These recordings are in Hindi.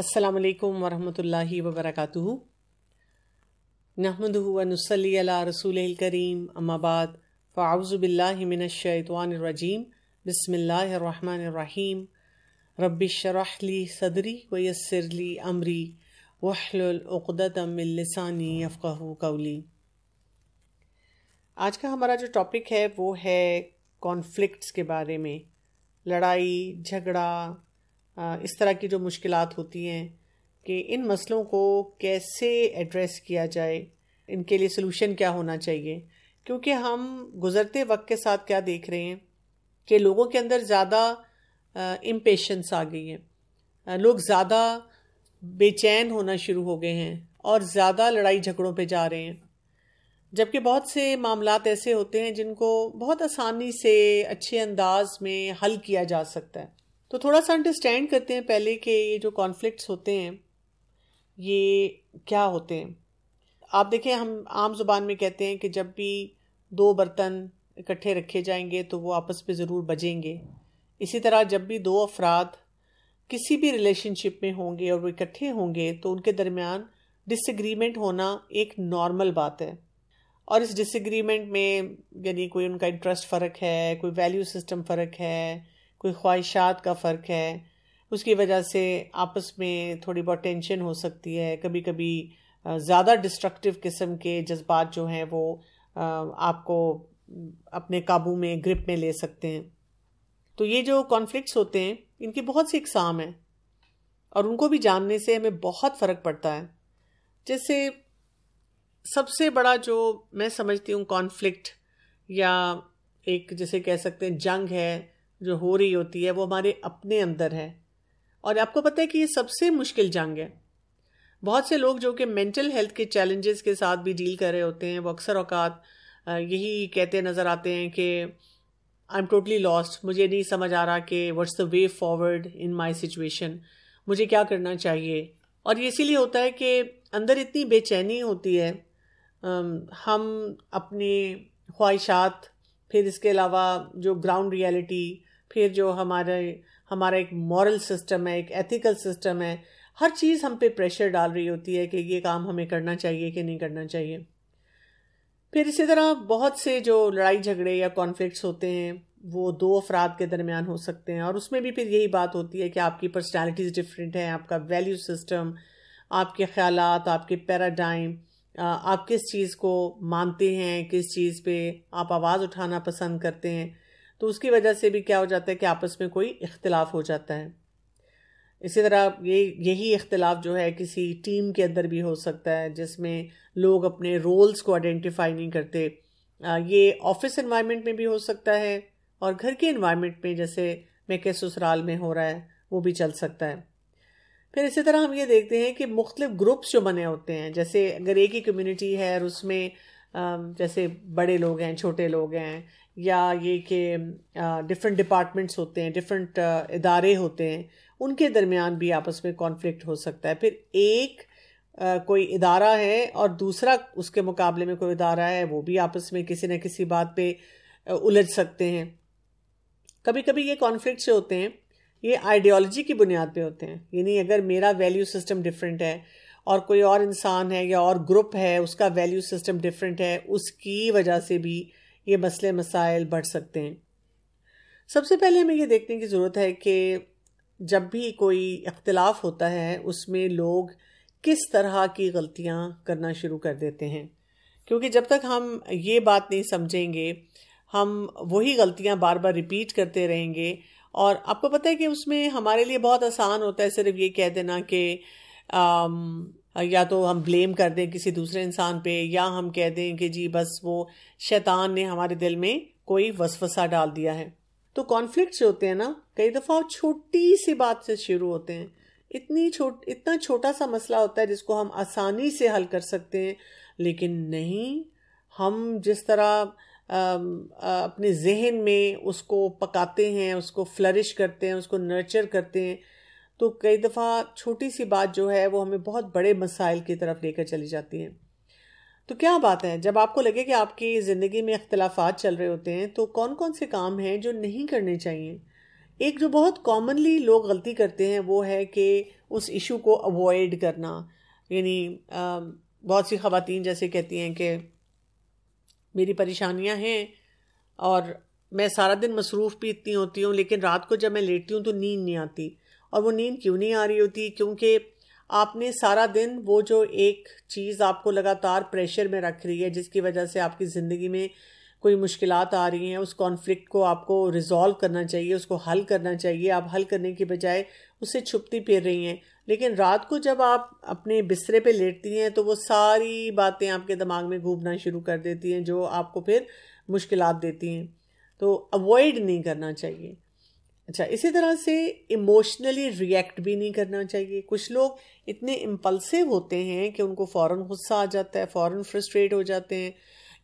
असलकम वरहमल वबरक नहमदनसली रसूल करीम अम्माबाद फ़ाउज़बिल्लिमिनशैतवानरजीम बसमीम रबिशरहली सदरी वयसरली अमरी वहलतमिलसानी अफ़क़ कौली आज का हमारा जो टॉपिक है वो है कॉन्फ्लिक्ट्स के बारे में लड़ाई झगड़ा इस तरह की जो मुश्किल होती हैं कि इन मसलों को कैसे एड्रेस किया जाए इनके लिए सोलूशन क्या होना चाहिए क्योंकि हम गुज़रते वक्त के साथ क्या देख रहे हैं कि लोगों के अंदर ज़्यादा इम्पेशंस आ गई है लोग ज़्यादा बेचैन होना शुरू हो गए हैं और ज़्यादा लड़ाई झगड़ों पे जा रहे हैं जबकि बहुत से मामला ऐसे होते हैं जिनको बहुत आसानी से अच्छे अंदाज में हल किया जा सकता है तो थोड़ा सा अंडरस्टैंड करते हैं पहले कि ये जो कॉन्फ्लिक्ट्स होते हैं ये क्या होते हैं आप देखें हम आम जुबान में कहते हैं कि जब भी दो बर्तन इकट्ठे रखे जाएंगे तो वो आपस में ज़रूर बजेंगे इसी तरह जब भी दो अफराद किसी भी रिलेशनशिप में होंगे और वो इकट्ठे होंगे तो उनके दरमियान डिसग्रीमेंट होना एक नॉर्मल बात है और इस डिसग्रीमेंट में यानी कोई उनका इंटरेस्ट फ़र्क है कोई वैल्यू सिस्टम फ़र्क है कोई ख्वाहिशात का फ़र्क है उसकी वजह से आपस में थोड़ी बहुत टेंशन हो सकती है कभी कभी ज़्यादा डिस्ट्रक्टिव किस्म के जज्बात जो हैं वो आपको अपने काबू में ग्रिप में ले सकते हैं तो ये जो कॉन्फ्लिक्ट्स होते हैं इनकी बहुत सी इकसाम हैं और उनको भी जानने से हमें बहुत फ़र्क पड़ता है जैसे सबसे बड़ा जो मैं समझती हूँ कॉन्फ्लिक्ट या एक जैसे कह सकते हैं जंग है जो हो रही होती है वो हमारे अपने अंदर है और आपको पता है कि ये सबसे मुश्किल जंग है बहुत से लोग जो कि मेंटल हेल्थ के चैलेंजेस के साथ भी डील कर रहे होते हैं वो अक्सर अवकात यही कहते नज़र आते हैं कि आई एम टोटली लॉस्ट मुझे नहीं समझ आ रहा कि what's the way forward in my situation मुझे क्या करना चाहिए और ये इसीलिए होता है कि अंदर इतनी बेचैनी होती है हम अपने ख्वाहिशात फिर इसके अलावा जो ग्राउंड रियलिटी फिर जो हमारे हमारा एक मॉरल सिस्टम है एक एथिकल सिस्टम है हर चीज़ हम पे प्रेशर डाल रही होती है कि ये काम हमें करना चाहिए कि नहीं करना चाहिए फिर इसी तरह बहुत से जो लड़ाई झगड़े या कॉन्फ्लिक्ट्स होते हैं वो दो अफराद के दरमियान हो सकते हैं और उसमें भी फिर यही बात होती है कि आपकी पर्सनैलिटीज़ डिफरेंट हैं आपका वैल्यू सिस्टम आपके ख्याल आपके पैराडाइम आप किस चीज़ को मानते हैं किस चीज़ पे आप आवाज़ उठाना पसंद करते हैं तो उसकी वजह से भी क्या हो जाता है कि आपस में कोई इख्तलाफ हो जाता है इसी तरह ये यही इख्तलाफ जो है किसी टीम के अंदर भी हो सकता है जिसमें लोग अपने रोल्स को आइडेंटिफाई नहीं करते ये ऑफिस इन्वायरमेंट में भी हो सकता है और घर के इन्वायरमेंट में जैसे मैं के ससुराल में हो रहा है वो भी चल सकता है फिर इसी तरह हम ये देखते हैं कि मुख्तलिफ ग्रुप्स जो बने होते हैं जैसे अगर एक ही कम्युनिटी है और उसमें जैसे बड़े लोग हैं छोटे लोग हैं या ये कि डिफरेंट डिपार्टमेंट्स होते हैं डिफरेंट इदारे होते हैं उनके दरमियान भी आपस में कॉन्फ्लिक्ट हो सकता है फिर एक आ, कोई इदारा है और दूसरा उसके मुकाबले में कोई इदारा है वो भी आपस में किसी न किसी बात पे उलझ सकते हैं कभी कभी ये कॉन्फ्लिक्ट होते हैं ये आइडियोलॉजी की बुनियाद पे होते हैं यानी अगर मेरा वैल्यू सिस्टम डिफरेंट है और कोई और इंसान है या और ग्रुप है उसका वैल्यू सिस्टम डिफरेंट है उसकी वजह से भी ये मसले मसाइल बढ़ सकते हैं सबसे पहले हमें ये देखने की ज़रूरत है कि जब भी कोई इख्तलाफ होता है उसमें लोग किस तरह की गलतियाँ करना शुरू कर देते हैं क्योंकि जब तक हम ये बात नहीं समझेंगे हम वही गलतियाँ बार बार रिपीट करते रहेंगे और आपको पता है कि उसमें हमारे लिए बहुत आसान होता है सिर्फ ये कह देना कि हाँ, या तो हम ब्लेम कर दें किसी दूसरे इंसान पे या हम कह दें कि जी बस वो शैतान ने हमारे दिल में कोई वसवसा डाल दिया है तो कॉन्फ्लिक्ट होते हैं ना कई दफ़ा छोटी सी बात से शुरू होते हैं इतनी छोट इतना छोटा सा मसला होता है जिसको हम आसानी से हल कर सकते हैं लेकिन नहीं हम जिस तरह अपने जहन में उसको पकाते हैं उसको फ्लरिश करते हैं उसको नर्चर करते हैं तो कई दफ़ा छोटी सी बात जो है वो हमें बहुत बड़े मसाइल की तरफ लेकर चली जाती है तो क्या बात है जब आपको लगे कि आपकी ज़िंदगी में अख्तिलाफ़ात चल रहे होते हैं तो कौन कौन से काम हैं जो नहीं करने चाहिए एक जो बहुत कॉमनली लोग गलती करते हैं वो है कि उस इशू को अवॉइड करना यानी बहुत सी खातन जैसे कहती हैं कि मेरी परेशानियां हैं और मैं सारा दिन मसरूफ़ भी इतनी होती हूँ लेकिन रात को जब मैं लेटती हूँ तो नींद नहीं आती और वो नींद क्यों नहीं आ रही होती क्योंकि आपने सारा दिन वो जो एक चीज़ आपको लगातार प्रेशर में रख रही है जिसकी वजह से आपकी ज़िंदगी में कोई मुश्किल आ रही हैं उस कॉन्फ्लिक्ट को आपको रिजॉल्व करना चाहिए उसको हल करना चाहिए आप हल करने के बजाय उससे छुपती फिर रही हैं लेकिन रात को जब आप अपने बिस्तरे पे लेटती हैं तो वो सारी बातें आपके दिमाग में घूमना शुरू कर देती हैं जो आपको फिर मुश्किल देती हैं तो अवॉइड नहीं करना चाहिए अच्छा इसी तरह से इमोशनली रिएक्ट भी नहीं करना चाहिए कुछ लोग इतने इम्पल्सिव होते हैं कि उनको फ़ौरन गुस्सा आ जाता है फ़ौरन फ्रस्ट्रेट हो जाते हैं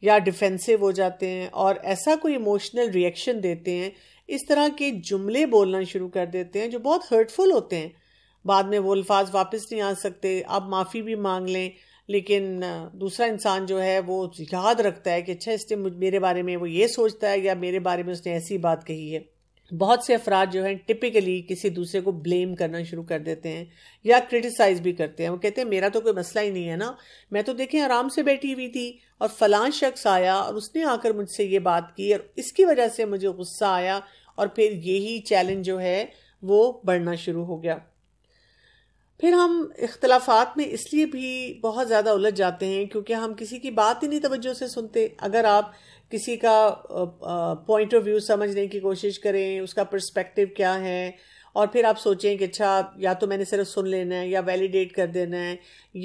या डिफेंसिव हो जाते हैं और ऐसा कोई इमोशनल रिएक्शन देते हैं इस तरह के जुमले बोलना शुरू कर देते हैं जो बहुत हर्टफुल होते हैं बाद में वो अल्फाज वापस नहीं आ सकते आप माफ़ी भी मांग लें लेकिन दूसरा इंसान जो है वो याद रखता है कि अच्छा इसने मेरे बारे में वो ये सोचता है या मेरे बारे में उसने ऐसी बात कही है बहुत से अफराद जो हैं टिपिकली किसी दूसरे को ब्लेम करना शुरू कर देते हैं या क्रिटिसाइज भी करते हैं वो कहते हैं मेरा तो कोई मसला ही नहीं है ना मैं तो देखें आराम से बैठी हुई थी और फलां शख्स आया और उसने आकर मुझसे ये बात की और इसकी वजह से मुझे गुस्सा आया और फिर यही चैलेंज जो है वो बढ़ना शुरू हो गया फिर हम इख्तलाफात में इसलिए भी बहुत ज़्यादा उलझ जाते हैं क्योंकि हम किसी की बात ही नहीं तवज्जो से सुनते अगर आप किसी का पॉइंट ऑफ व्यू समझने की कोशिश करें उसका पर्सपेक्टिव क्या है और फिर आप सोचें कि अच्छा या तो मैंने सिर्फ सुन लेना है या वैलिडेट कर देना है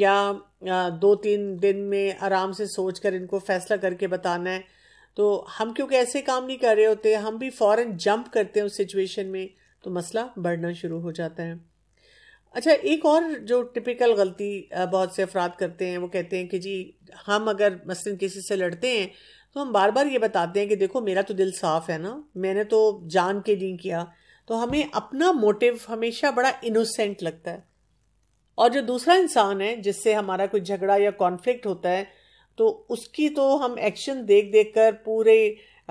या दो तीन दिन में आराम से सोच कर इनको फैसला करके बताना है तो हम क्योंकि ऐसे काम नहीं कर रहे होते हम भी फ़ौर जंप करते हैं उस सिचुएशन में तो मसला बढ़ना शुरू हो जाता है अच्छा एक और जो टिपिकल गलती बहुत से अफराद करते हैं वो कहते हैं कि जी हम अगर मसलन किसी से लड़ते हैं तो हम बार बार ये बताते हैं कि देखो मेरा तो दिल साफ है ना मैंने तो जान के नहीं किया तो हमें अपना मोटिव हमेशा बड़ा इनोसेंट लगता है और जो दूसरा इंसान है जिससे हमारा कोई झगड़ा या कॉन्फ्लिक्ट होता है तो उसकी तो हम एक्शन देख देख कर पूरे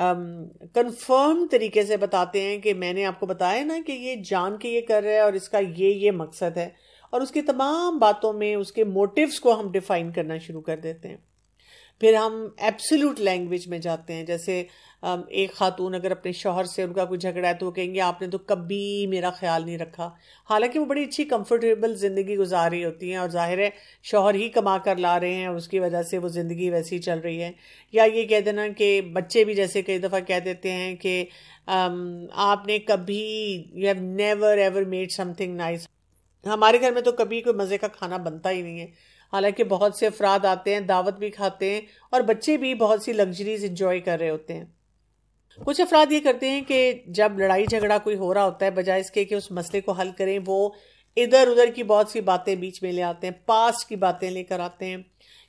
कंफर्म तरीके से बताते हैं कि मैंने आपको बताया ना कि ये जान के ये कर रहा है और इसका ये ये मकसद है और उसकी तमाम बातों में उसके मोटिव्स को हम डिफाइन करना शुरू कर देते हैं फिर हम एब्सोल्यूट लैंग्वेज में जाते हैं जैसे एक खातून अगर अपने शोहर से उनका कोई झगड़ा है तो वो कहेंगे आपने तो कभी मेरा ख्याल नहीं रखा हालांकि वो बड़ी अच्छी कंफर्टेबल ज़िंदगी गुजार रही होती हैं और जाहिर है शोहर ही कमा कर ला रहे हैं उसकी वजह से वो ज़िंदगी वैसी चल रही है या ये कह देना कि बच्चे भी जैसे कई दफ़ा कह देते हैं कि आपने कभी you have never ever made something nice हमारे घर में तो कभी कोई मज़े का खाना बनता ही नहीं है हालांकि बहुत से अफराद आते हैं दावत भी खाते हैं और बच्चे भी बहुत सी लग्जरीज इंजॉय कर रहे होते हैं कुछ अफराद ये करते हैं कि जब लड़ाई झगड़ा कोई हो रहा होता है बजाय इसके कि उस मसले को हल करें वो इधर उधर की बहुत सी बातें बीच में ले आते हैं पास्ट की बातें लेकर आते हैं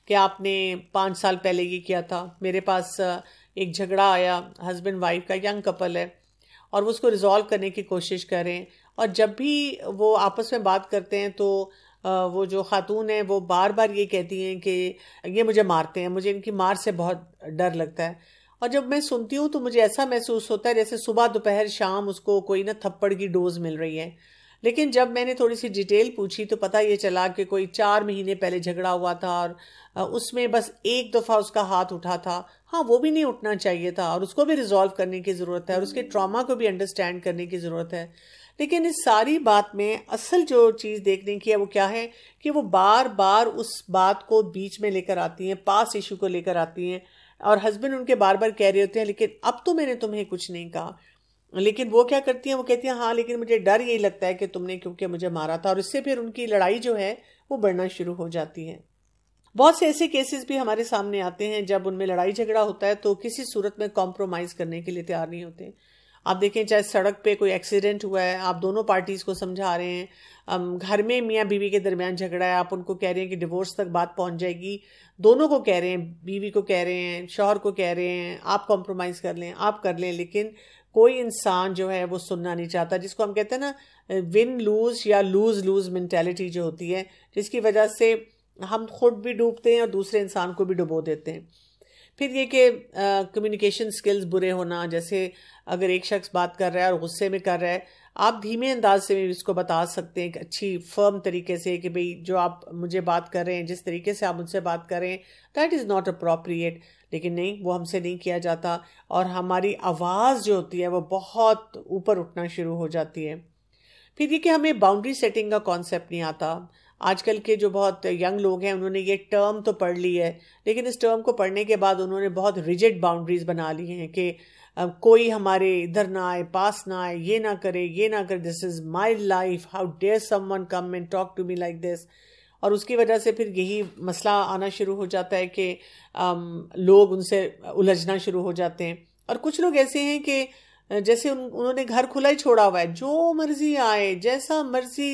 कि आपने पाँच साल पहले ये किया था मेरे पास एक झगड़ा आया हस्बैंड वाइफ का यंग कपल है और वो उसको रिजॉल्व करने की कोशिश करें और जब भी वो आपस में बात करते हैं तो वो जो खातून है वो बार बार ये कहती हैं कि ये मुझे मारते हैं मुझे इनकी मार से बहुत डर लगता है और जब मैं सुनती हूँ तो मुझे ऐसा महसूस होता है जैसे सुबह दोपहर शाम उसको कोई ना थप्पड़ की डोज मिल रही है लेकिन जब मैंने थोड़ी सी डिटेल पूछी तो पता ये चला कि कोई चार महीने पहले झगड़ा हुआ था और उसमें बस एक दफ़ा उसका हाथ उठा था हाँ वो भी नहीं उठना चाहिए था और उसको भी रिजॉल्व करने की ज़रूरत है और उसके ट्रॉमा को भी अंडरस्टैंड करने की ज़रूरत है लेकिन इस सारी बात में असल जो चीज़ देखने की है वो क्या है कि वो बार बार उस बात को बीच में लेकर आती हैं पास इशू को लेकर आती हैं और हस्बैंड उनके बार बार कह रहे होते हैं लेकिन अब तो मैंने तुम्हें कुछ नहीं कहा लेकिन वो क्या करती हैं वो कहती हैं हाँ लेकिन मुझे डर यही लगता है कि तुमने क्योंकि मुझे मारा था और इससे फिर उनकी लड़ाई जो है वो बढ़ना शुरू हो जाती है बहुत से ऐसे केसेस भी हमारे सामने आते हैं जब उनमें लड़ाई झगड़ा होता है तो किसी सूरत में कॉम्प्रोमाइज़ करने के लिए तैयार नहीं होते आप देखें चाहे सड़क पे कोई एक्सीडेंट हुआ है आप दोनों पार्टीज़ को समझा रहे हैं घर में मियाँ बीवी के दरमियान झगड़ा है आप उनको कह रहे हैं कि डिवोर्स तक बात पहुंच जाएगी दोनों को कह रहे हैं बीवी को कह रहे हैं शोहर को कह रहे हैं आप कॉम्प्रोमाइज़ कर लें आप कर लें लेकिन कोई इंसान जो है वो सुनना नहीं चाहता जिसको हम कहते हैं ना विन लूज़ या लूज़ लूज़ मैंटेलिटी जो होती है जिसकी वजह से हम खुद भी डूबते हैं और दूसरे इंसान को भी डुबो देते हैं फिर ये कि कम्युनिकेशन स्किल्स बुरे होना जैसे अगर एक शख्स बात कर रहा है और गुस्से में कर रहा है आप धीमे अंदाज से भी इसको बता सकते हैं एक अच्छी फर्म तरीके से कि भाई जो आप मुझे बात कर रहे हैं जिस तरीके से आप मुझसे बात कर रहे हैं दैट इज़ नॉट अप्रोप्रिएट लेकिन नहीं वो हमसे नहीं किया जाता और हमारी आवाज़ जो होती है वो बहुत ऊपर उठना शुरू हो जाती है फिर ये कि हमें बाउंड्री सेटिंग का कॉन्सेप्ट नहीं आता आजकल के जो बहुत यंग लोग हैं उन्होंने ये टर्म तो पढ़ ली है लेकिन इस टर्म को पढ़ने के बाद उन्होंने बहुत रिजिड बाउंड्रीज बना ली हैं कि कोई हमारे इधर ना आए पास ना आए ये ना करे ये ना करे this is my life how dare someone come and talk to me like this और उसकी वजह से फिर यही मसला आना शुरू हो जाता है कि लोग उनसे उलझना शुरू हो जाते हैं और कुछ लोग ऐसे हैं कि जैसे उन उन्होंने घर खुला ही छोड़ा हुआ है जो मर्जी आए जैसा मर्जी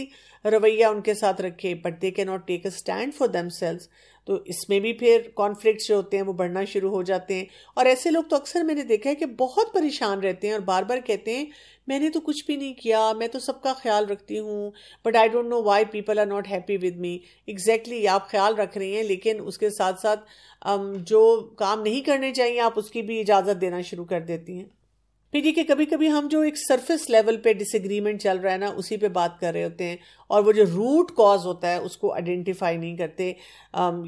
रवैया उनके साथ रखे but they can not take a stand for themselves तो इसमें भी फिर कॉन्फ्लिक्ट जो होते हैं वो बढ़ना शुरू हो जाते हैं और ऐसे लोग तो अक्सर मैंने देखा है कि बहुत परेशान रहते हैं और बार बार कहते हैं मैंने तो कुछ भी नहीं किया मैं तो सबका ख्याल रखती हूँ but I don't know why people are not happy with me exactly आप ख्याल रख रही हैं लेकिन उसके साथ साथ जो काम नहीं करने चाहिए आप उसकी भी इजाज़त देना शुरू कर देती हैं फिर है कभी कभी हम जो एक सरफेस लेवल पे डिसएग्रीमेंट चल रहा है ना उसी पे बात कर रहे होते हैं और वो जो रूट कॉज होता है उसको आइडेंटिफाई नहीं करते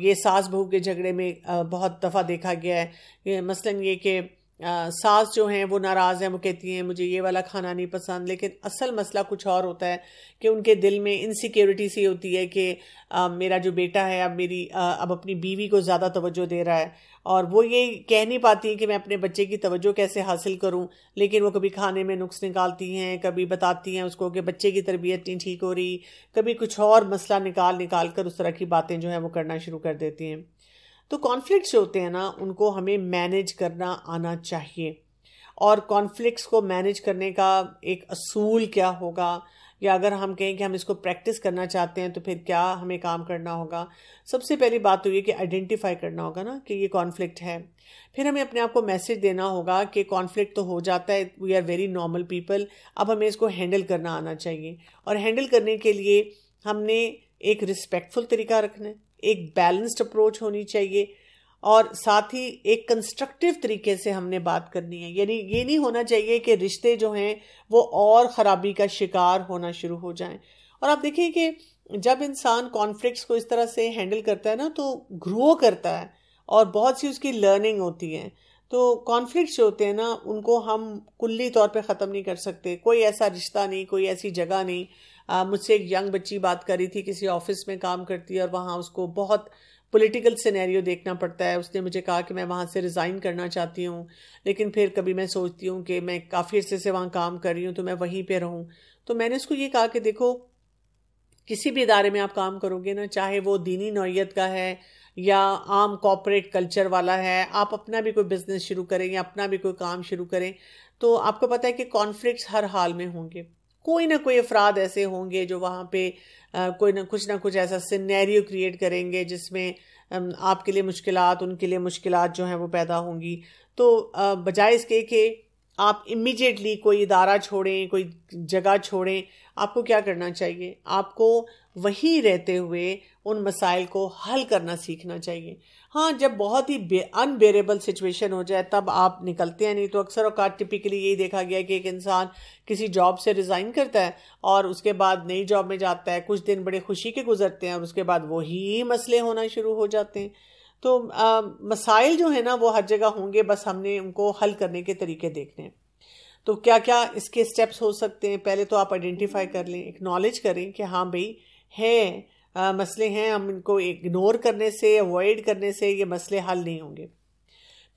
ये सास बहू के झगड़े में बहुत दफ़ा देखा गया है मसलन ये कि सास जो हैं वो नाराज़ हैं वो कहती हैं मुझे ये वाला खाना नहीं पसंद लेकिन असल मसला कुछ और होता है कि उनके दिल में इनसिक्योरिटी सी होती है कि आ, मेरा जो बेटा है अब मेरी आ, अब अपनी बीवी को ज़्यादा तवज्जो दे रहा है और वो ये कह नहीं पाती हैं कि मैं अपने बच्चे की तवज्जो कैसे हासिल करूं लेकिन वो कभी खाने में नुक्स निकालती हैं कभी बताती हैं उसको कि बच्चे की तरबियत नहीं ठीक हो रही कभी कुछ और मसला निकाल निकाल कर उस तरह की बातें जो है वो करना शुरू कर देती हैं तो जो होते हैं ना उनको हमें मैनेज करना आना चाहिए और कॉन्फ्लिक्ट को मैनेज करने का एक असूल क्या होगा या अगर हम कहें कि हम इसको प्रैक्टिस करना चाहते हैं तो फिर क्या हमें काम करना होगा सबसे पहली बात तो ये कि आइडेंटिफाई करना होगा ना कि ये कॉन्फ्लिक्ट है फिर हमें अपने आप को मैसेज देना होगा कि कॉन्फ्लिक्ट तो हो जाता है we are very normal people अब हमें इसको हैंडल करना आना चाहिए और हैंडल करने के लिए हमने एक रिस्पेक्टफुल तरीका रखना है एक बैलेंस्ड अप्रोच होनी चाहिए और साथ ही एक कंस्ट्रक्टिव तरीके से हमने बात करनी है यानी ये नहीं होना चाहिए कि रिश्ते जो हैं वो और ख़राबी का शिकार होना शुरू हो जाएं और आप देखिए कि जब इंसान कॉन्फ्लिक्ट्स को इस तरह से हैंडल करता है ना तो ग्रो करता है और बहुत सी उसकी लर्निंग होती है तो कॉन्फ्लिक्ट जो होते हैं ना उनको हम कुल्ली तौर पे ख़त्म नहीं कर सकते कोई ऐसा रिश्ता नहीं कोई ऐसी जगह नहीं मुझसे एक यंग बच्ची बात कर रही थी किसी ऑफिस में काम करती है और वहाँ उसको बहुत पॉलिटिकल सिनेरियो देखना पड़ता है उसने मुझे कहा कि मैं वहाँ से रिज़ाइन करना चाहती हूँ लेकिन फिर कभी मैं सोचती हूँ कि मैं काफ़ी अर्से से वहाँ काम कर रही हूँ तो मैं वहीं पर रहूँ तो मैंने उसको ये कहा कि देखो किसी भी इदारे में आप काम करोगे ना चाहे वो दीनी नौीयत का है या आम कॉपरेट कल्चर वाला है आप अपना भी कोई बिज़नेस शुरू करें या अपना भी कोई काम शुरू करें तो आपको पता है कि कॉन्फ्लिक्ट्स हर हाल में होंगे कोई ना कोई अफराद ऐसे होंगे जो वहाँ पे कोई ना कुछ ना कुछ ऐसा सिनेरियो क्रिएट करेंगे जिसमें आपके लिए मुश्किल उनके लिए मुश्किल जो हैं वो पैदा होंगी तो बजाय इसके कि आप इमिजिएटली कोई इदारा छोड़ें कोई जगह छोड़ें आपको क्या करना चाहिए आपको वहीं रहते हुए उन मसाइल को हल करना सीखना चाहिए हाँ जब बहुत ही अनबेरेबल सिचुएशन हो जाए तब आप निकलते हैं नहीं तो अक्सर अवकात टिपिकली यही देखा गया कि एक इंसान किसी जॉब से रिज़ाइन करता है और उसके बाद नई जॉब में जाता है कुछ दिन बड़े खुशी के गुजरते हैं और उसके बाद वही मसले होना शुरू हो जाते हैं तो आ, मसाइल जो है ना वो हर जगह होंगे बस हमने उनको हल करने के तरीके देखने हैं तो क्या क्या इसके स्टेप्स हो सकते हैं पहले तो आप आइडेंटिफाई कर लें एक्नॉलेज करें कि हाँ भाई है आ, मसले हैं हम इनको इग्नोर करने से अवॉइड करने से ये मसले हल नहीं होंगे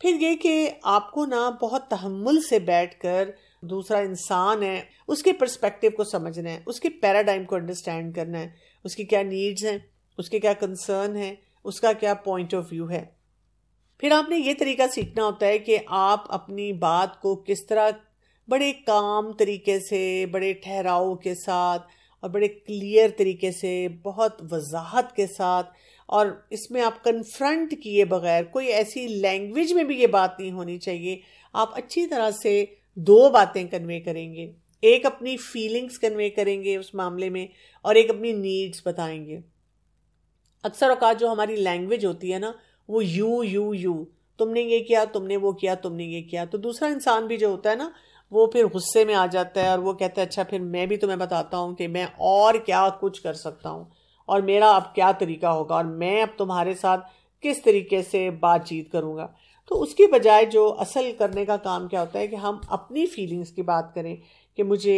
फिर ये कि आपको ना बहुत तहमुल से बैठ कर दूसरा इंसान है उसके पर्सपेक्टिव को समझना है उसके पैराडाइम को अंडरस्टैंड करना है उसकी क्या नीड्स हैं उसके क्या कंसर्न है उसका क्या पॉइंट ऑफ व्यू है फिर आपने ये तरीका सीखना होता है कि आप अपनी बात को किस तरह बड़े काम तरीके से बड़े ठहराव के साथ और बड़े क्लियर तरीके से बहुत वजाहत के साथ और इसमें आप कन्फ्रंट किए बगैर कोई ऐसी लैंग्वेज में भी ये बात नहीं होनी चाहिए आप अच्छी तरह से दो बातें कन्वे करेंगे एक अपनी फीलिंग्स कन्वे करेंगे उस मामले में और एक अपनी नीड्स बताएंगे अक्सर अवकात जो हमारी लैंग्वेज होती है ना वो यू यू यू तुमने ये किया तुमने वो किया तुमने ये किया तो दूसरा इंसान भी जो होता है ना वो फिर गुस्से में आ जाता है और वो कहता है अच्छा फिर मैं भी तुम्हें बताता हूँ कि मैं और क्या कुछ कर सकता हूँ और मेरा अब क्या तरीका होगा और मैं अब तुम्हारे साथ किस तरीके से बातचीत करूँगा तो उसकी बजाय जो असल करने का काम क्या होता है कि हम अपनी फीलिंग्स की बात करें कि मुझे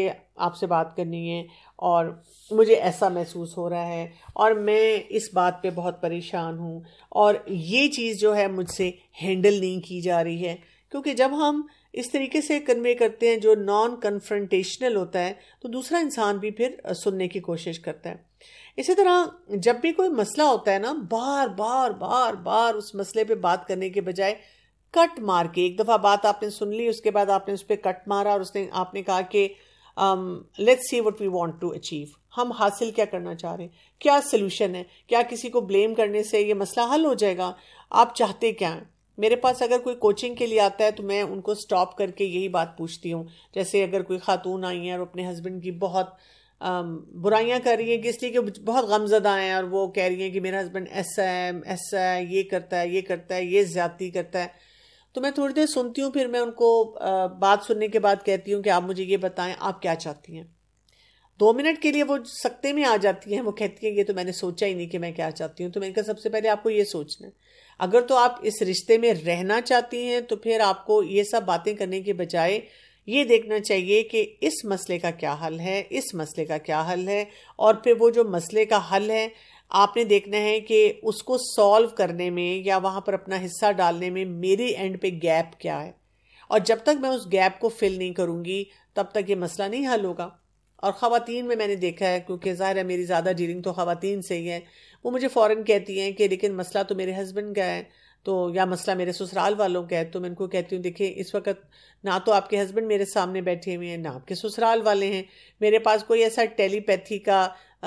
आपसे बात करनी है और मुझे ऐसा महसूस हो रहा है और मैं इस बात पे बहुत परेशान हूँ और ये चीज़ जो है मुझसे हैंडल नहीं की जा रही है क्योंकि जब हम इस तरीके से कन्वे करते हैं जो नॉन कन्फ्रंटेशनल होता है तो दूसरा इंसान भी फिर सुनने की कोशिश करता है इसी तरह जब भी कोई मसला होता है ना बार बार बार बार उस मसले पे बात करने के बजाय कट मार के एक दफ़ा बात आपने सुन ली उसके बाद आपने उस पर कट मारा और उसने आपने कहा कि let's see what we want to achieve हम हासिल क्या करना चाह रहे हैं क्या सोल्यूशन है क्या किसी को ब्लेम करने से ये मसला हल हो जाएगा आप चाहते क्या हैं मेरे पास अगर कोई कोचिंग के लिए आता है तो मैं उनको स्टॉप करके यही बात पूछती हूँ जैसे अगर कोई खातून आई है और अपने हस्बैंड की बहुत बुराइयाँ कर रही हैं कि इसलिए कि बहुत गमजदा हैं और वो कह रही हैं कि मेरा हस्बैंड ऐसा है ऐसा है ये करता है ये करता है ये ज़्यादती करता है तो मैं थोड़ी देर सुनती हूँ फिर मैं उनको बात सुनने के बाद कहती हूँ कि आप मुझे ये बताएं आप क्या चाहती हैं दो मिनट के लिए वो सकते में आ जाती है वो कहती है ये तो मैंने सोचा ही नहीं कि मैं क्या चाहती हूँ तो मैंने कहा सबसे पहले आपको ये सोचना है अगर तो आप इस रिश्ते में रहना चाहती हैं तो फिर आपको ये सब बातें करने के बजाय ये देखना चाहिए कि इस मसले का क्या हल है इस मसले का क्या हल है और फिर वो जो मसले का हल है आपने देखना है कि उसको सॉल्व करने में या वहाँ पर अपना हिस्सा डालने में मेरी एंड पे गैप क्या है और जब तक मैं उस गैप को फिल नहीं करूँगी तब तक ये मसला नहीं हल होगा और ख़वातीन में मैंने देखा है क्योंकि ज़ाहिर है मेरी ज़्यादा डीलिंग तो ख़वातीन से ही है वो मुझे फ़ौर कहती हैं कि लेकिन मसला तो मेरे हस्बैंड का है तो या मसला मेरे ससुराल वालों का है तो मैं उनको कहती हूँ देखिए इस वक्त ना तो आपके हस्बैंड मेरे सामने बैठे हुए हैं ना आपके ससुराल वाले हैं मेरे पास कोई ऐसा टेलीपैथी का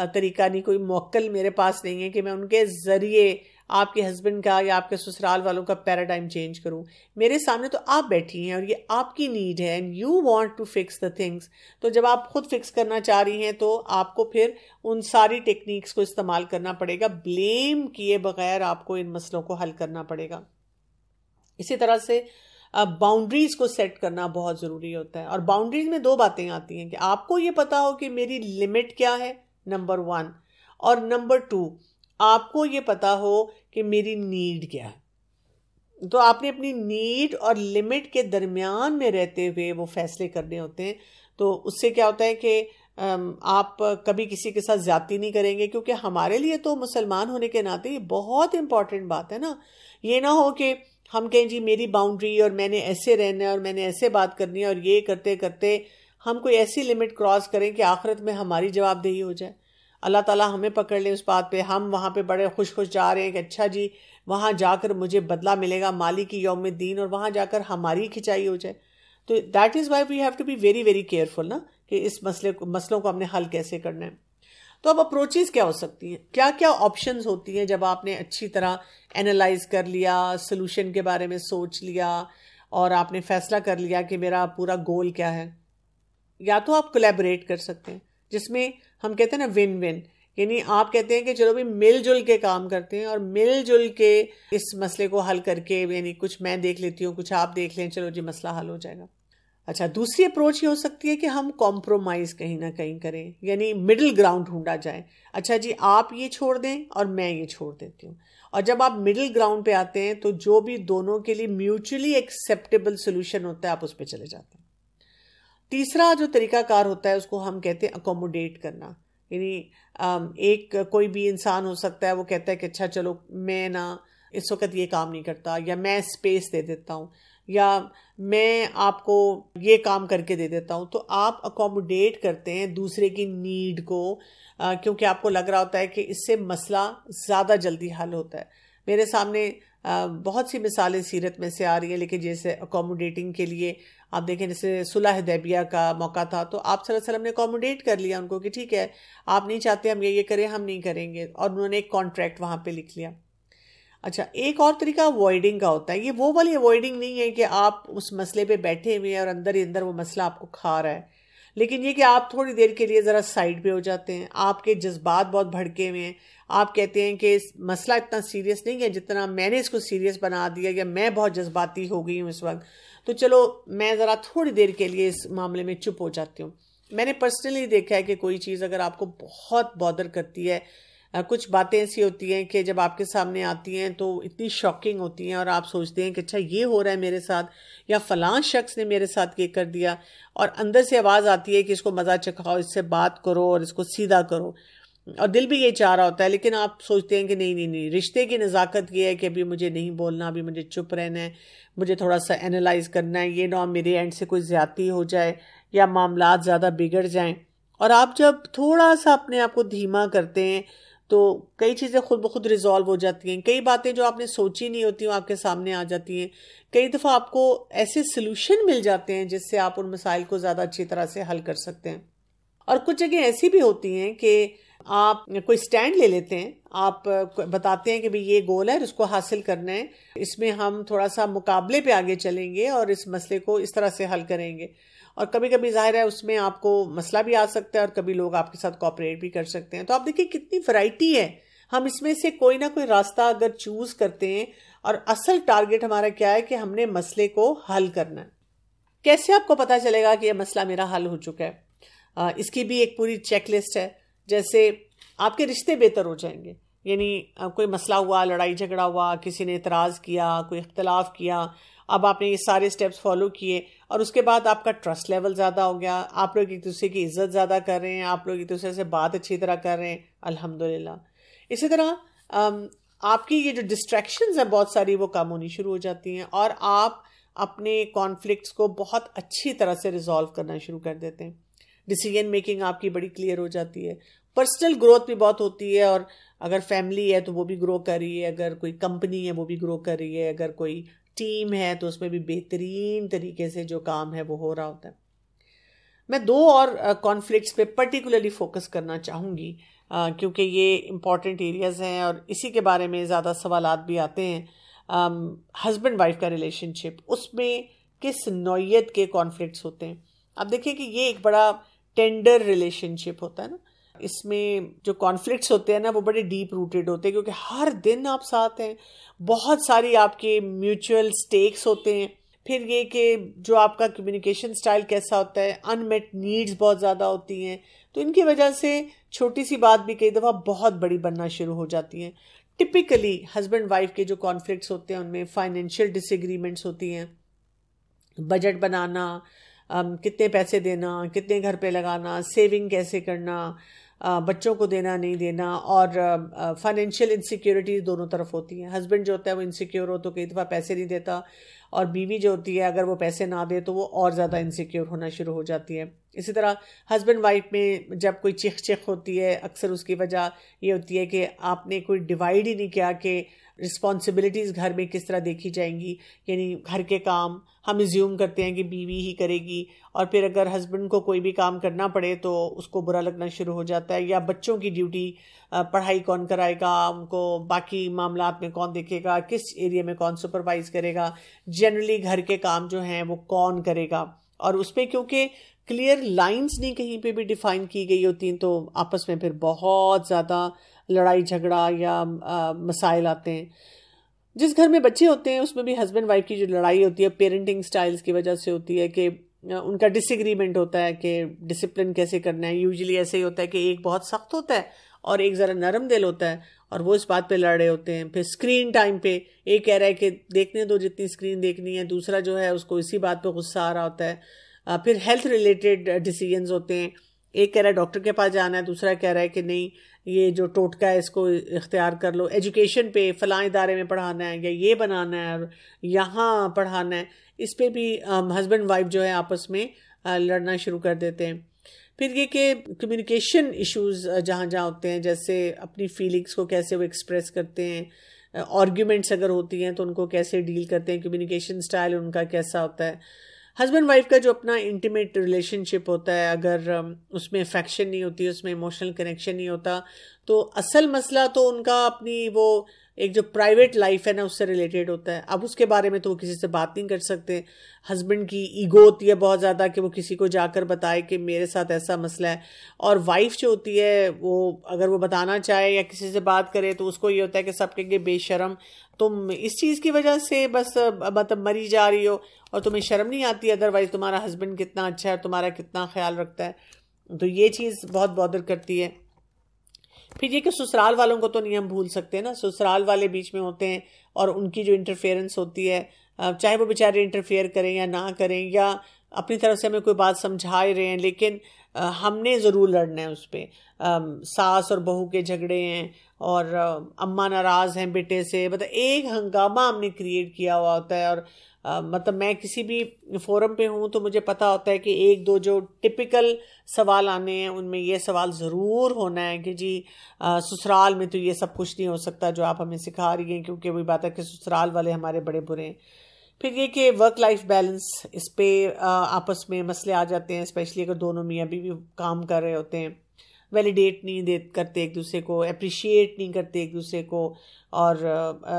तरीका नहीं कोई मोकल मेरे पास नहीं है कि मैं उनके ज़रिए आपके हस्बैंड का या आपके ससुराल वालों का पैराडाइम चेंज करूं मेरे सामने तो आप बैठी हैं और ये आपकी नीड है and you want to fix the things तो जब आप खुद फिक्स करना चाह रही हैं तो आपको फिर उन सारी टेक्निक्स को इस्तेमाल करना पड़ेगा ब्लेम किए बगैर आपको इन मसलों को हल करना पड़ेगा इसी तरह से बाउंड्रीज को सेट करना बहुत ज़रूरी होता है और बाउंड्रीज में दो बातें आती हैं कि आपको ये पता हो कि मेरी लिमिट क्या है नंबर वन और नंबर टू आपको ये पता हो कि मेरी नीड क्या है तो आपने अपनी नीड और लिमिट के दरमियान में रहते हुए वो फैसले करने होते हैं तो उससे क्या होता है कि आप कभी किसी के साथ ज्यादती नहीं करेंगे क्योंकि हमारे लिए तो मुसलमान होने के नाते ये बहुत इंपॉर्टेंट बात है ना ये ना हो कि हम कहें जी मेरी बाउंड्री और मैंने ऐसे रहना है और मैंने ऐसे बात करनी है और ये करते करते हम कोई ऐसी लिमिट क्रॉस करें कि आखिरत में हमारी जवाबदेही हो जाए अल्लाह ताला हमें पकड़ ले उस बात पे हम वहाँ पे बड़े खुश खुश जा रहे हैं कि अच्छा जी वहाँ जाकर मुझे बदला मिलेगा माली की योम दीन और वहाँ जाकर हमारी खिंचाई हो जाए तो that is why we have to be very very careful ना कि इस मसले को मसलों को हमने हल कैसे करना है तो अब अप्रोचेज क्या हो सकती हैं क्या क्या ऑप्शंस होती हैं जब आपने अच्छी तरह एनालाइज कर लिया सोल्यूशन के बारे में सोच लिया और आपने फैसला कर लिया कि मेरा पूरा गोल क्या है या तो आप कोलेबरेट कर सकते हैं जिसमें हम कहते हैं ना विन विन यानी आप कहते हैं कि चलो भी मिलजुल के काम करते हैं और मिलजुल के इस मसले को हल करके यानी कुछ मैं देख लेती हूँ कुछ आप देख लें चलो जी मसला हल हो जाएगा अच्छा दूसरी अप्रोच ये हो सकती है कि हम कॉम्प्रोमाइज़ कहीं ना कहीं करें यानी मिडिल ग्राउंड ढूंढा जाए अच्छा जी आप ये छोड़ दें और मैं ये छोड़ देती हूँ और जब आप मिडिल ग्राउंड पे आते हैं तो जो भी दोनों के लिए म्यूचुअली एक्सेप्टेबल सोल्यूशन होता है आप उस पर चले जाते हैं तीसरा जो तरीकाकार होता है उसको हम कहते हैं अकोमोडेट करना यानी एक कोई भी इंसान हो सकता है वो कहता है कि अच्छा चलो मैं ना इस वक्त ये काम नहीं करता या मैं स्पेस दे देता हूँ या मैं आपको ये काम करके दे देता हूँ तो आप अकोमोडेट करते हैं दूसरे की नीड को क्योंकि आपको लग रहा होता है कि इससे मसला ज़्यादा जल्दी हल होता है मेरे सामने बहुत सी मिसालें सीरत में से आ रही है लेकिन जैसे अकोमोडेटिंग के लिए आप देखें जैसे सुलह दैबिया का मौका था तो आप सल्लम ने अकोमोडेट कर लिया उनको कि ठीक है आप नहीं चाहते हम ये ये करें हम नहीं करेंगे और उन्होंने एक कॉन्ट्रैक्ट वहाँ पर लिख लिया अच्छा एक और तरीका अवॉइडिंग का होता है ये वो वाली अवॉइडिंग नहीं है कि आप उस मसले पे बैठे हुए हैं और अंदर ही अंदर वो मसला आपको खा रहा है लेकिन ये कि आप थोड़ी देर के लिए ज़रा साइड पे हो जाते हैं आपके जज्बात बहुत भड़के हुए हैं आप कहते हैं कि मसला इतना सीरियस नहीं है जितना मैंने इसको सीरियस बना दिया या मैं बहुत जज्बाती हो गई हूँ इस वक्त तो चलो मैं ज़रा थोड़ी देर के लिए इस मामले में चुप हो जाती हूँ मैंने पर्सनली देखा है कि कोई चीज़ अगर आपको बहुत बॉदर करती है कुछ बातें ऐसी होती हैं कि जब आपके सामने आती हैं तो इतनी शॉकिंग होती हैं और आप सोचते हैं कि अच्छा ये हो रहा है मेरे साथ या फलां शख्स ने मेरे साथ ये कर दिया और अंदर से आवाज़ आती है कि इसको मज़ा चखाओ इससे बात करो और इसको सीधा करो और दिल भी ये चाह रहा होता है लेकिन आप सोचते हैं कि नहीं नहीं नहीं रिश्ते की नज़ाकत ये है कि अभी मुझे नहीं बोलना अभी मुझे चुप रहना है मुझे थोड़ा सा एनालाइज करना है ये ना मेरे एंड से कोई ज़्यादती हो जाए या मामला ज़्यादा बिगड़ जाएँ और आप जब थोड़ा सा अपने आप को धीमा करते हैं तो कई चीज़ें खुद ब खुद रिजॉल्व हो जाती हैं कई बातें जो आपने सोची नहीं होती वो आपके सामने आ जाती हैं कई दफ़ा आपको ऐसे सोल्यूशन मिल जाते हैं जिससे आप उन मसाइल को ज़्यादा अच्छी तरह से हल कर सकते हैं और कुछ जगह ऐसी भी होती हैं कि आप कोई स्टैंड ले लेते हैं आप बताते हैं कि भाई ये गोल है इसको हासिल करना है इसमें हम थोड़ा सा मुकाबले पे आगे चलेंगे और इस मसले को इस तरह से हल करेंगे और कभी कभी जाहिर है उसमें आपको मसला भी आ सकता है और कभी लोग आपके साथ कॉपरेट भी कर सकते हैं तो आप देखिए कितनी वैरायटी है हम इसमें से कोई ना कोई रास्ता अगर चूज करते हैं और असल टारगेट हमारा क्या है कि हमने मसले को हल करना है कैसे आपको पता चलेगा कि यह मसला मेरा हल हो चुका है इसकी भी एक पूरी चेकलिस्ट है जैसे आपके रिश्ते बेहतर हो जाएंगे यानी कोई मसला हुआ लड़ाई झगड़ा हुआ किसी ने इतराज़ किया कोई इख्तलाफ किया अब आपने ये सारे स्टेप्स फॉलो किए और उसके बाद आपका ट्रस्ट लेवल ज़्यादा हो गया आप लोग एक दूसरे की इज्जत ज़्यादा कर रहे हैं आप लोग एक दूसरे से बात अच्छी तरह कर रहे हैं अल्हम्दुलिल्लाह इसी तरह आपकी ये जो डिस्ट्रैक्शंस हैं बहुत सारी वो कम होनी शुरू हो जाती हैं और आप अपने कॉन्फ्लिक्ट्स को बहुत अच्छी तरह से रिजॉल्व करना शुरू कर देते हैं डिसीजन मेकिंग आपकी बड़ी क्लियर हो जाती है पर्सनल ग्रोथ भी बहुत होती है और अगर फैमिली है तो वो भी ग्रो कर रही है अगर कोई कंपनी है वो भी ग्रो कर रही है अगर कोई टीम है तो उसमें भी बेहतरीन तरीके से जो काम है वो हो रहा होता है मैं दो और कॉन्फ्लिक्ट्स पे पर्टिकुलरली फोकस करना चाहूँगी क्योंकि ये इम्पॉर्टेंट एरियाज़ हैं और इसी के बारे में ज़्यादा सवाल भी आते हैं हस्बैंड वाइफ का रिलेशनशिप उसमें किस नोयत के कॉन्फ्लिक्ट होते हैं अब देखिए कि ये एक बड़ा टेंडर रिलेशनशिप होता है ना इसमें जो कॉन्फ्लिक्ट्स होते हैं ना वो बड़े डीप रूटेड होते हैं क्योंकि हर दिन आप साथ हैं बहुत सारी आपके म्यूचुअल स्टेक्स होते हैं फिर ये कि जो आपका कम्युनिकेशन स्टाइल कैसा होता है अनमेट नीड्स बहुत ज़्यादा होती हैं तो इनकी वजह से छोटी सी बात भी कई दफ़ा बहुत बड़ी बनना शुरू हो जाती हैं टिपिकली हस्बैंड वाइफ के जो कॉन्फ्लिक्ट्स होते हैं उनमें फाइनेंशियल डिसएग्रीमेंट्स होती हैं बजट बनाना कितने पैसे देना कितने घर पे लगाना सेविंग कैसे करना बच्चों को देना नहीं देना और फाइनेंशियल इनसिक्योरिटी दोनों तरफ होती हैं हस्बैंड जो होता है वो इनसिक्योर हो तो कई दफ़ा पैसे नहीं देता और बीवी जो होती है अगर वो पैसे ना दे तो वो और ज़्यादा इनसिक्योर होना शुरू हो जाती है इसी तरह हस्बैंड वाइफ में जब कोई चिख चिख होती है अक्सर उसकी वजह ये होती है कि आपने कोई डिवाइड ही नहीं किया कि रिस्पॉन्सिबिलिटीज घर में किस तरह देखी जाएंगी यानी घर के काम हम इज्यूम करते हैं कि बीवी ही करेगी और फिर अगर हस्बैंड को कोई भी काम करना पड़े तो उसको बुरा लगना शुरू हो जाता है या बच्चों की ड्यूटी पढ़ाई कौन कराएगा उनको बाकी मामला में कौन देखेगा किस एरिया में कौन सुपरवाइज करेगा जनरली घर के काम जो हैं वो कौन करेगा और उस पर क्योंकि क्लियर लाइंस नहीं कहीं पे भी डिफाइन की गई होती हैं तो आपस में फिर बहुत ज़्यादा लड़ाई झगड़ा या मसाइल आते हैं जिस घर में बच्चे होते हैं उसमें भी हस्बैंड वाइफ की जो लड़ाई होती है पेरेंटिंग स्टाइल्स की वजह से होती है कि उनका डिसग्रीमेंट होता है कि डिसिप्लिन कैसे करना है यूजली ऐसे ही होता है कि एक बहुत सख्त होता है और एक ज़रा नरम दिल होता है और वो इस बात पे लड़ रहे होते हैं फिर स्क्रीन टाइम पे एक कह रहा है कि देखने दो जितनी स्क्रीन देखनी है दूसरा जो है उसको इसी बात पे गुस्सा आ रहा होता है फिर हेल्थ रिलेटेड डिसीजंस होते हैं एक कह रहा है डॉक्टर के पास जाना है दूसरा कह रहा है कि नहीं ये जो टोटका है इसको इख्तियार कर लो एजुकेशन पे फ़लाँ इदारे में पढ़ाना है या ये बनाना है और यहाँ पढ़ाना है इस पर भी हस्बैंड वाइफ जो है आपस में लड़ना शुरू कर देते हैं फिर ये कि कम्युनिकेशन इश्यूज जहाँ जहाँ होते हैं जैसे अपनी फीलिंग्स को कैसे वो एक्सप्रेस करते हैं आर्ग्यूमेंट्स अगर होती हैं तो उनको कैसे डील करते हैं कम्युनिकेशन स्टाइल उनका कैसा होता है हस्बैंड वाइफ का जो अपना इंटीमेट रिलेशनशिप होता है अगर um, उसमें अफेक्शन नहीं होती उसमें इमोशनल कनेक्शन नहीं होता तो असल मसला तो उनका अपनी वो एक जो प्राइवेट लाइफ है ना उससे रिलेटेड होता है अब उसके बारे में तो वो किसी से बात नहीं कर सकते हस्बैंड की ईगो होती है बहुत ज़्यादा कि वो किसी को जाकर बताए कि मेरे साथ ऐसा मसला है और वाइफ जो होती है वो अगर वो बताना चाहे या किसी से बात करे तो उसको ये होता है कि सब कहेंगे बेशरम तुम इस चीज़ की वजह से बस मतलब मरी जा रही हो और तुम्हें शर्म नहीं आती अदरवाइज़ तुम्हारा हस्बैंड कितना अच्छा है तुम्हारा कितना ख्याल रखता है तो ये चीज़ बहुत बॉदर करती है फिर ये कि ससुराल वालों को तो नहीं हम भूल सकते ना ससुराल वाले बीच में होते हैं और उनकी जो इंटरफेरेंस होती है चाहे वो बेचारे इंटरफेयर करें या ना करें या अपनी तरफ से हमें कोई बात समझा ही रहे हैं लेकिन हमने ज़रूर लड़ना है उस पर सास और बहू के झगड़े हैं और अम्मा नाराज़ हैं बेटे से मतलब एक हंगामा हमने क्रिएट किया हुआ होता है और मतलब मैं किसी भी फोरम पे हूँ तो मुझे पता होता है कि एक दो जो टिपिकल सवाल आने हैं उनमें ये सवाल ज़रूर होना है कि जी ससुराल में तो ये सब कुछ नहीं हो सकता जो आप हमें सिखा रही हैं क्योंकि वही बात है कि ससुराल वाले हमारे बड़े बुरे हैं फिर ये कि वर्क लाइफ बैलेंस इस पर आपस में मसले आ जाते हैं स्पेशली अगर दोनों मियाँ भी काम कर रहे होते हैं वैलिडेट नहीं दे करते एक दूसरे को अप्रिशिएट नहीं करते एक दूसरे को और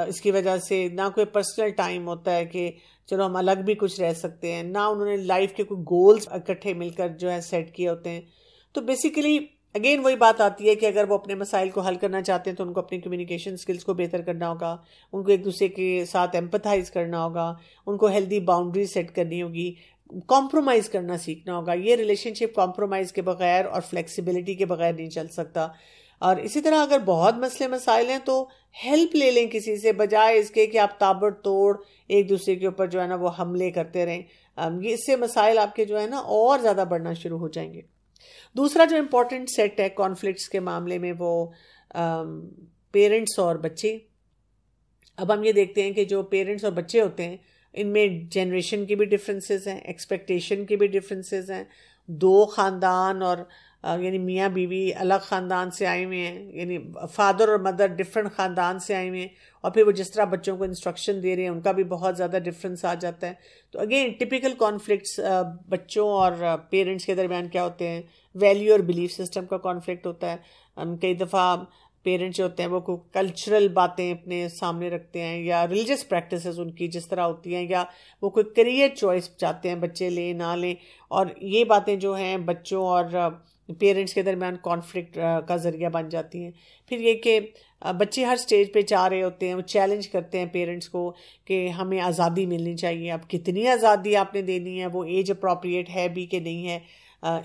इसकी वजह से ना कोई पर्सनल टाइम होता है कि चलो हम अलग भी कुछ रह सकते हैं ना उन्होंने लाइफ के कोई गोल्स इकट्ठे मिलकर जो है सेट किए होते हैं तो बेसिकली अगेन वही बात आती है कि अगर वो अपने मसाइल को हल करना चाहते हैं तो उनको अपनी कम्युनिकेशन स्किल्स को बेहतर करना होगा उनको एक दूसरे के साथ एम्पथाइज करना होगा उनको हेल्दी बाउंड्री सेट करनी होगी कॉम्प्रोमाइज़ करना सीखना होगा ये रिलेशनशिप कॉम्प्रोमाइज़ के बगैर और फ्लेक्सिबिलिटी के बगैर नहीं चल सकता और इसी तरह अगर बहुत मसले मसाइल हैं तो हेल्प ले लें किसी से बजाय इसके कि आप ताबड़ तोड़ एक दूसरे के ऊपर जो है ना वो हमले करते रहें इससे मसाइल आपके जो है ना और ज़्यादा बढ़ना शुरू हो जाएंगे दूसरा जो इम्पोर्टेंट सेट है कॉन्फ्लिक्ट्स के मामले में वो पेरेंट्स um, और बच्चे अब हम ये देखते हैं कि जो पेरेंट्स और बच्चे होते हैं इनमें जनरेशन की भी डिफरेंसेस हैं एक्सपेक्टेशन की भी डिफरेंसेस हैं दो ख़ानदान और यानी मियाँ बीवी अलग ख़ानदान से आए हुए हैं यानी फादर और मदर डिफरेंट ख़ानदान से आए हुए हैं और फिर वो जिस तरह बच्चों को इंस्ट्रक्शन दे रहे हैं उनका भी बहुत ज़्यादा डिफरेंस आ जाता है तो अगेन टिपिकल कॉन्फ्लिक्ट्स बच्चों और पेरेंट्स के दरमियान क्या होते हैं वैल्यू और बिलीफ सिस्टम का कॉन्फ्लिक्ट होता है कई दफ़ा पेरेंट्स जो होते हैं वो कल्चरल बातें अपने सामने रखते हैं या रिलीजियस प्रैक्टिस उनकी जिस तरह होती हैं या वो कोई करियर चॉइस चाहते हैं बच्चे लें ना लें और ये बातें जो हैं बच्चों और पेरेंट्स के दरमियान कॉन्फ्लिक्ट का ज़रिया बन जाती हैं फिर ये कि बच्चे हर स्टेज पे चाह रहे होते हैं वो चैलेंज करते हैं पेरेंट्स को कि हमें आज़ादी मिलनी चाहिए अब कितनी आज़ादी आपने देनी है वो एज अप्रोप्रिएट है भी कि नहीं है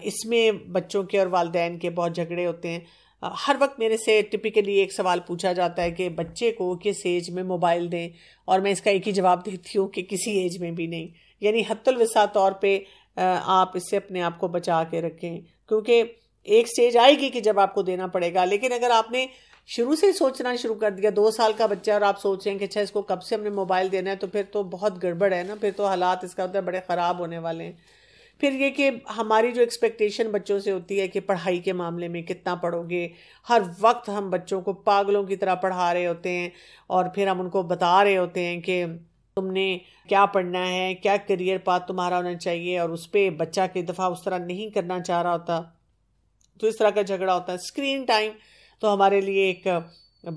इसमें बच्चों के और वालदेन के बहुत झगड़े होते हैं हर वक्त मेरे से टिपिकली एक सवाल पूछा जाता है कि बच्चे को किस एज में मोबाइल दें और मैं इसका एक ही जवाब देती हूँ कि किसी एज में भी नहीं यानी हतुलवसा तौर पे आप इससे अपने आप को बचा के रखें क्योंकि एक स्टेज आएगी कि जब आपको देना पड़ेगा लेकिन अगर आपने शुरू से सोचना शुरू कर दिया दो साल का बच्चा और आप सोच रहे हैं कि अच्छा इसको कब से हमने मोबाइल देना है तो फिर तो बहुत गड़बड़ है ना फिर तो हालात इसका होता मतलब है बड़े ख़राब होने वाले हैं फिर ये कि हमारी जो एक्सपेक्टेशन बच्चों से होती है कि पढ़ाई के मामले में कितना पढ़ोगे हर वक्त हम बच्चों को पागलों की तरह पढ़ा रहे होते हैं और फिर हम उनको बता रहे होते हैं कि तुमने क्या पढ़ना है क्या करियर पाथ तुम्हारा होना चाहिए और उस पर बच्चा कई दफ़ा उस तरह नहीं करना चाह रहा होता तो इस तरह का झगड़ा होता है स्क्रीन टाइम तो हमारे लिए एक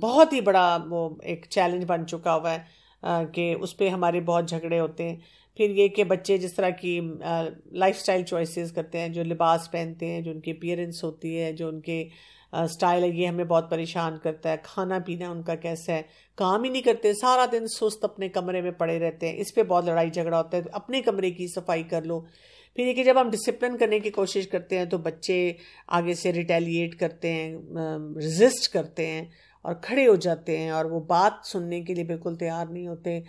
बहुत ही बड़ा वो एक चैलेंज बन चुका हुआ है कि उस पर हमारे बहुत झगड़े होते हैं फिर ये कि बच्चे जिस तरह की लाइफ स्टाइल करते हैं जो लिबास पहनते हैं जो उनकी अपियरेंस होती है जो उनके स्टाइल है ये हमें बहुत परेशान करता है खाना पीना उनका कैसा है काम ही नहीं करते सारा दिन सुस्त अपने कमरे में पड़े रहते हैं इस पर बहुत लड़ाई झगड़ा होता है तो अपने कमरे की सफाई कर लो फिर देखिए जब हम डिसिप्लिन करने की कोशिश करते हैं तो बच्चे आगे से रिटेलिएट करते हैं रिजिस्ट करते हैं और खड़े हो जाते हैं और वो बात सुनने के लिए बिल्कुल तैयार नहीं होते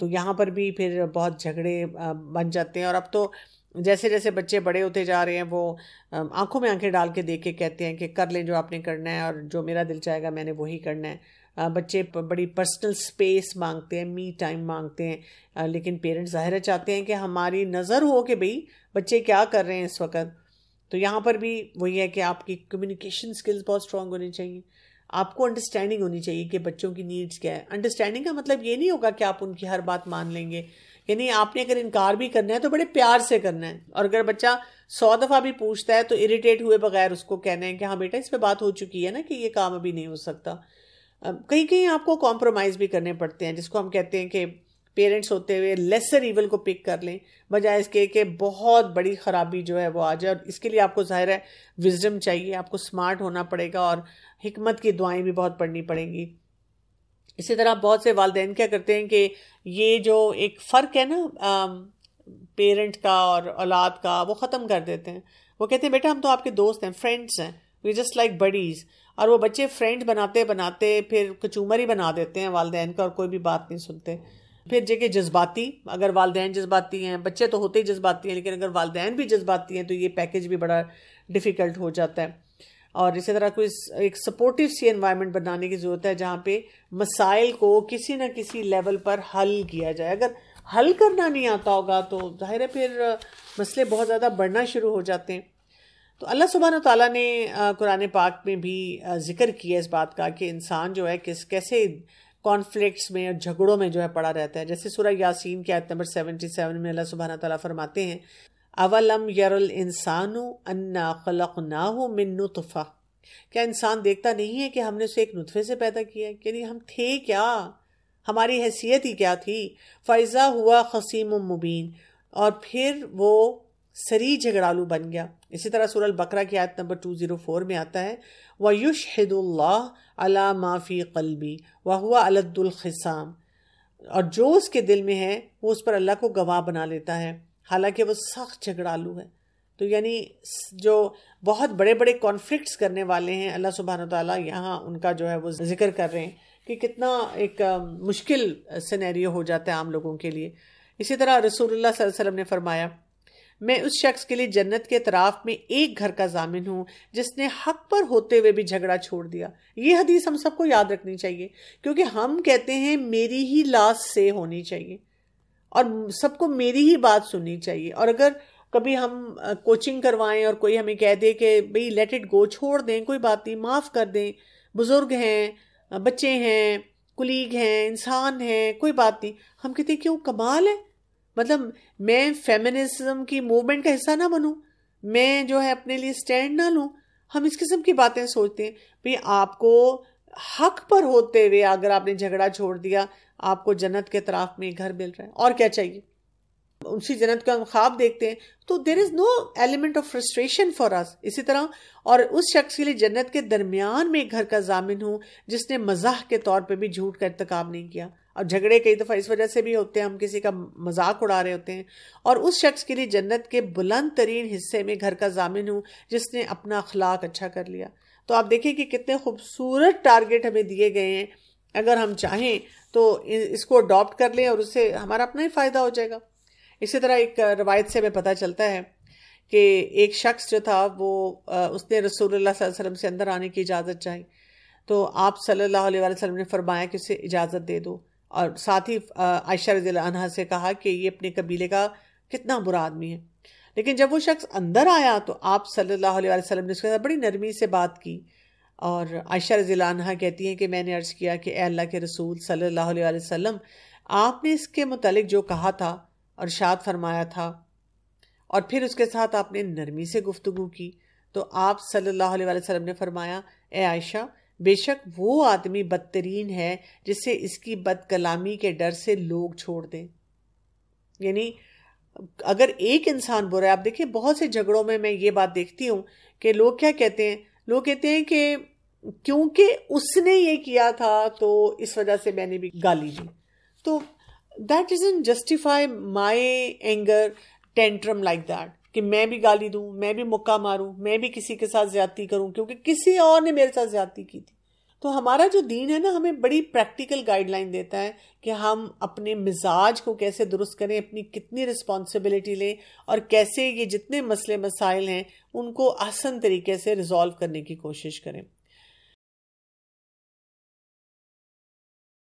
तो यहाँ पर भी फिर बहुत झगड़े बन जाते हैं और अब तो जैसे जैसे बच्चे बड़े होते जा रहे हैं वो आंखों में आंखें डाल के देख के कहते हैं कि कर लें जो आपने करना है और जो मेरा दिल चाहेगा मैंने वही करना है बच्चे बड़ी पर्सनल स्पेस मांगते हैं मी टाइम मांगते हैं लेकिन पेरेंट्स ज़ाहिर चाहते हैं कि हमारी नज़र हो कि भाई बच्चे क्या कर रहे हैं इस वक्त तो यहाँ पर भी वही है कि आपकी कम्युनिकेशन स्किल्स बहुत स्ट्रांग होनी चाहिए आपको अंडरस्टैंडिंग होनी चाहिए कि बच्चों की नीड्स क्या है अंडरस्टैंडिंग का मतलब ये नहीं होगा कि आप उनकी हर बात मान लेंगे यानी आपने अगर इनकार भी करना है तो बड़े प्यार से करना है और अगर बच्चा सौ दफ़ा भी पूछता है तो इरिटेट हुए बगैर उसको कहना है कि हाँ बेटा इस पर बात हो चुकी है ना कि ये काम अभी नहीं हो सकता कहीं कहीं आपको कॉम्प्रोमाइज़ भी करने पड़ते हैं जिसको हम कहते हैं कि पेरेंट्स होते हुए लेसर इवल को पिक कर लें बजाय इसके कि बहुत बड़ी ख़राबी जो है वो आ जाए और इसके लिए आपको ज़ाहिर है विजडम चाहिए आपको स्मार्ट होना पड़ेगा और हमत की दुआएं भी बहुत पढ़नी पड़ेंगी इसी तरह बहुत से वालदेन क्या करते हैं कि ये जो एक फ़र्क है ना पेरेंट का और औलाद का वो ख़त्म कर देते हैं वो कहते हैं बेटा हम तो आपके दोस्त हैं फ्रेंड्स हैं वी जस्ट लाइक बडीज़ और वो बच्चे फ्रेंड बनाते बनाते फिर कचूमर ही बना देते हैं वालदेन का और कोई भी बात नहीं सुनते फिर जगह जज्बाती अगर वालदेन जज्बाती हैं बच्चे तो होते ही जज्बाती हैं लेकिन अगर वालदेन भी जज्बाती हैं तो ये पैकेज भी बड़ा डिफ़िकल्ट हो जाता है और इसी तरह कोई एक सपोर्टिव सी एनवायरनमेंट बनाने की ज़रूरत है जहाँ पे मसाइल को किसी न किसी लेवल पर हल किया जाए अगर हल करना नहीं आता होगा तो जाहिर है फिर मसले बहुत ज़्यादा बढ़ना शुरू हो जाते हैं तो अल्लाह सुबहान ताली ने कुरान पाक में भी जिक्र किया इस बात का कि इंसान जो है किस कैसे कॉन्फ्लिक्ट्स में और झगड़ों में जो है पड़ा रहता है जैसे सूरह यासीन के आयत नंबर सेवेंटी सेवन में अल्लाह सुबहाना ताली फरमाते हैं अवलम यरल इंसानु अन्ना खलक ना हो नुतफ़ा क्या इंसान देखता नहीं है कि हमने उसे एक नुतफ़े से पैदा किया है यानी हम थे क्या हमारी हैसियत ही क्या थी फ़ैज़ा हुआ खसीम मुबीन और फिर वो सरी झगड़ालू बन गया इसी तरह सूरल बकरा की आयत नंबर टू ज़ीरो फोर में आता है व युशहदुल्ला माफ़ी कलबी व हुआ अलद्दुलखसाम और जो उसके दिल में है वो उस पर अल्लाह को गवाह बना लेता है हालांकि वो सख्त झगड़ालू हैं तो यानी जो बहुत बड़े बड़े कॉन्फ्लिक्ट्स करने वाले हैं अल्लाह सुबहान तला यहाँ उनका जो है वो जिक्र कर रहे हैं कि कितना एक मुश्किल सिनेरियो हो जाता है आम लोगों के लिए इसी तरह रसूलुल्लाह सल्लल्लाहु अलैहि वसल्लम ने फरमाया मैं उस शख्स के लिए जन्नत के तराफ में एक घर का जामिन हूँ जिसने हक पर होते हुए भी झगड़ा छोड़ दिया ये हदीस हम सबको याद रखनी चाहिए क्योंकि हम कहते हैं मेरी ही लाश से होनी चाहिए और सबको मेरी ही बात सुननी चाहिए और अगर कभी हम कोचिंग करवाएं और कोई हमें कह दे कि भाई लेट इट गो छोड़ दें कोई बात नहीं माफ़ कर दें बुज़ुर्ग हैं बच्चे हैं कुलीग हैं इंसान हैं कोई बात नहीं हम कहते क्यों कमाल है मतलब मैं फेमिनिज्म की मूवमेंट का हिस्सा ना बनूं मैं जो है अपने लिए स्टैंड ना लूं हम इस किस्म की बातें सोचते हैं भाई आपको हक पर होते हुए अगर आपने झगड़ा छोड़ दिया आपको जन्नत के तराफ में घर मिल रहा है और क्या चाहिए उसी जन्नत का हम ख्वाब देखते हैं तो there is no element of frustration for us इसी तरह और उस शख्स के लिए जन्नत के दरमियान में घर का जामिन हूँ जिसने मजाक के तौर पर भी झूठ का इंतकाम नहीं किया और झगड़े कई दफ़ा इस वजह से भी होते हैं हम किसी का मजाक उड़ा रहे होते हैं और उस शख्स के लिए जन्नत के बुलंद तरीन हिस्से में घर का जामिन हूँ जिसने अपना अखलाक अच्छा कर लिया तो आप देखिए कि कितने खूबसूरत टारगेट हमें दिए गए हैं अगर हम चाहें तो इसको अडॉप्ट कर लें और उससे हमारा अपना ही फ़ायदा हो जाएगा इसी तरह एक रवायत से हमें पता चलता है कि एक शख्स जो था वो उसने रसूलुल्लाह सल्लल्लाहु अलैहि वसल्लम से अंदर आने की इजाज़त चाहिए तो आप सल्लल्लाहु अलैहि वसल्लम ने फरमाया कि उसे इजाज़त दे दो और साथ ही आयशा रजी अनहा से कहा कि ये अपने कबीले का कितना बुरा आदमी है लेकिन जब वो शख्स अंदर आया तो आप सल्लल्लाहु अलैहि वसल्लम ने उसके साथ बड़ी नरमी से बात की और आयशा रजीला कहती हैं कि मैंने अर्ज़ किया कि अल्लाह के रसूल सल्लल्लाहु अलैहि वसल्लम आपने इसके मतलब जो कहा था और शाद फरमाया था और फिर उसके साथ आपने नरमी से गुफ्तु की तो आप सल्लल्लाहु अलैहि वसल्लम ने फरमाया ए आयशा बेशक वो आदमी बदतरीन है जिसे इसकी बदकलामी के डर से लोग छोड़ दें यानी अगर एक इंसान बुरा है आप देखिए बहुत से झगड़ों में मैं ये बात देखती हूँ कि लोग क्या कहते हैं लोग कहते हैं कि क्योंकि उसने ये किया था तो इस वजह से मैंने भी गाली दी तो that is in justify my anger tantrum like that कि मैं भी गाली दूं मैं भी मुक्का मारूं मैं भी किसी के साथ ज्यादती करूं क्योंकि किसी और ने मेरे साथ ज्यादती की थी तो हमारा जो दीन है ना हमें बड़ी प्रैक्टिकल गाइडलाइन देता है कि हम अपने मिजाज को कैसे दुरुस्त करें अपनी कितनी रिस्पॉन्सिबिलिटी लें और कैसे ये जितने मसले मसाइल हैं उनको आसान तरीके से रिजॉल्व करने की कोशिश करें